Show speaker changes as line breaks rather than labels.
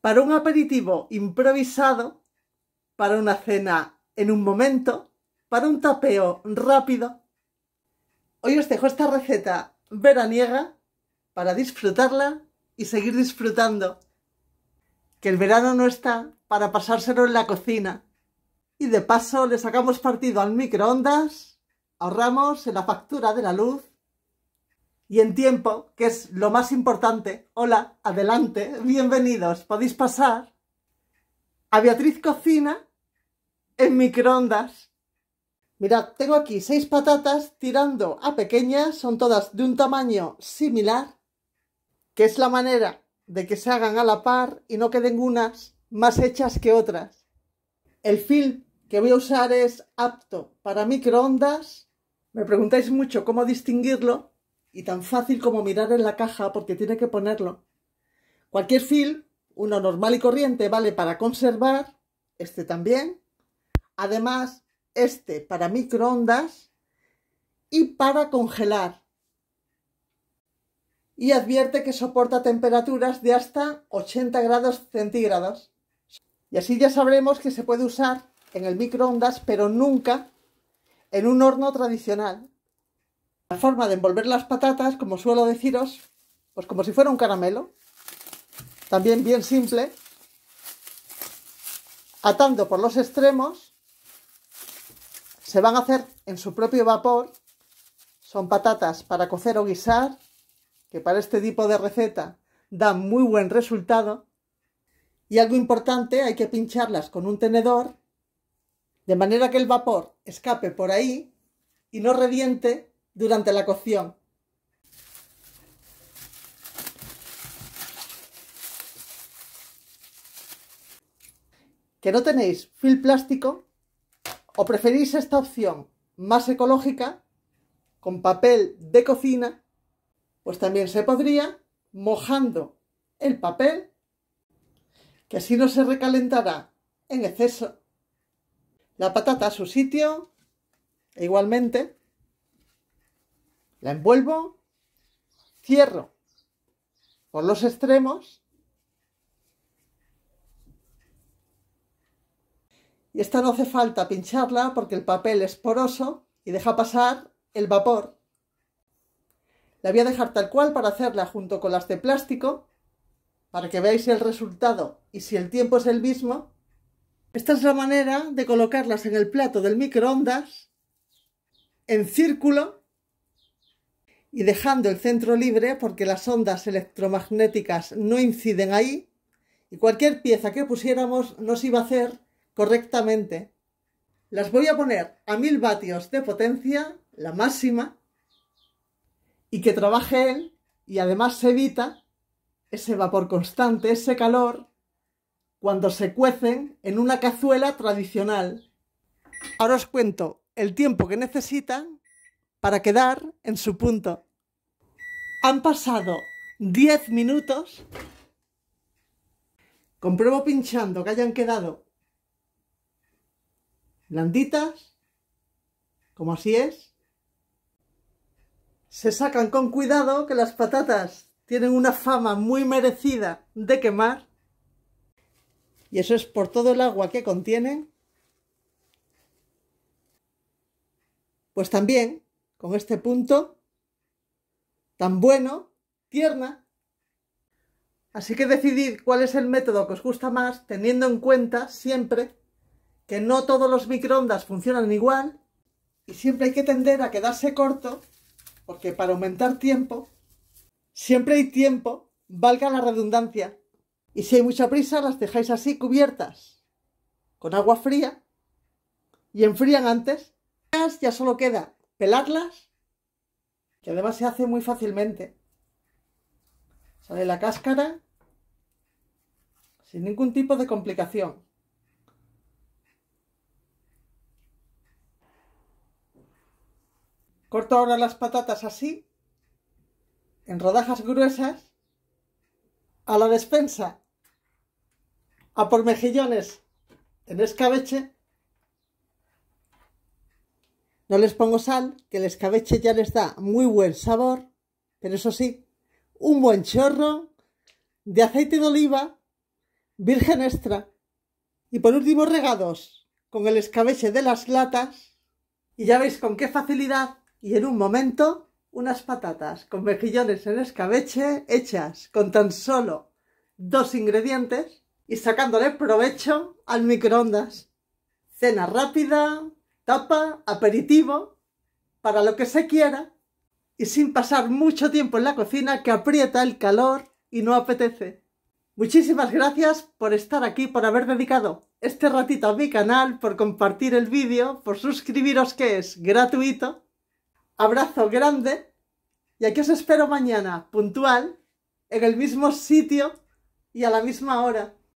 Para un aperitivo improvisado, para una cena en un momento, para un tapeo rápido. Hoy os dejo esta receta veraniega para disfrutarla y seguir disfrutando. Que el verano no está para pasárselo en la cocina. Y de paso le sacamos partido al microondas, ahorramos en la factura de la luz y en tiempo, que es lo más importante. Hola, adelante, bienvenidos. Podéis pasar a Beatriz Cocina en microondas. Mirad, tengo aquí seis patatas tirando a pequeñas, son todas de un tamaño similar, que es la manera de que se hagan a la par y no queden unas más hechas que otras. El film que voy a usar es apto para microondas. Me preguntáis mucho cómo distinguirlo, y tan fácil como mirar en la caja porque tiene que ponerlo. Cualquier film, uno normal y corriente, vale para conservar, este también. Además, este para microondas y para congelar. Y advierte que soporta temperaturas de hasta 80 grados centígrados. Y así ya sabremos que se puede usar en el microondas, pero nunca en un horno tradicional. La forma de envolver las patatas, como suelo deciros, pues como si fuera un caramelo. También bien simple. Atando por los extremos, se van a hacer en su propio vapor. Son patatas para cocer o guisar, que para este tipo de receta dan muy buen resultado. Y algo importante, hay que pincharlas con un tenedor, de manera que el vapor escape por ahí y no reviente durante la cocción. ¿Que no tenéis film plástico? ¿O preferís esta opción más ecológica con papel de cocina? Pues también se podría mojando el papel, que así no se recalentará en exceso la patata a su sitio, e igualmente la envuelvo, cierro por los extremos y esta no hace falta pincharla porque el papel es poroso y deja pasar el vapor. La voy a dejar tal cual para hacerla junto con las de plástico para que veáis el resultado y si el tiempo es el mismo. Esta es la manera de colocarlas en el plato del microondas en círculo y dejando el centro libre porque las ondas electromagnéticas no inciden ahí y cualquier pieza que pusiéramos nos iba a hacer correctamente. Las voy a poner a 1000 vatios de potencia, la máxima, y que trabaje él y además se evita ese vapor constante, ese calor, cuando se cuecen en una cazuela tradicional. Ahora os cuento el tiempo que necesitan para quedar en su punto. Han pasado 10 minutos. Compruebo pinchando que hayan quedado blanditas, como así es. Se sacan con cuidado que las patatas tienen una fama muy merecida de quemar. Y eso es por todo el agua que contienen. Pues también con este punto tan bueno, tierna. Así que decidid cuál es el método que os gusta más, teniendo en cuenta siempre que no todos los microondas funcionan igual y siempre hay que tender a quedarse corto, porque para aumentar tiempo, siempre hay tiempo, valga la redundancia. Y si hay mucha prisa, las dejáis así cubiertas con agua fría y enfrían antes. Ya solo queda pelarlas, que además se hace muy fácilmente. Sale la cáscara sin ningún tipo de complicación. Corto ahora las patatas así, en rodajas gruesas, a la despensa, a por mejillones en escabeche no les pongo sal, que el escabeche ya les da muy buen sabor, pero eso sí, un buen chorro de aceite de oliva virgen extra. Y por último regados con el escabeche de las latas. Y ya veis con qué facilidad y en un momento unas patatas con mejillones en escabeche hechas con tan solo dos ingredientes y sacándole provecho al microondas. Cena rápida, tapa, aperitivo, para lo que se quiera y sin pasar mucho tiempo en la cocina que aprieta el calor y no apetece. Muchísimas gracias por estar aquí, por haber dedicado este ratito a mi canal, por compartir el vídeo, por suscribiros que es gratuito. Abrazo grande y aquí os espero mañana puntual en el mismo sitio y a la misma hora.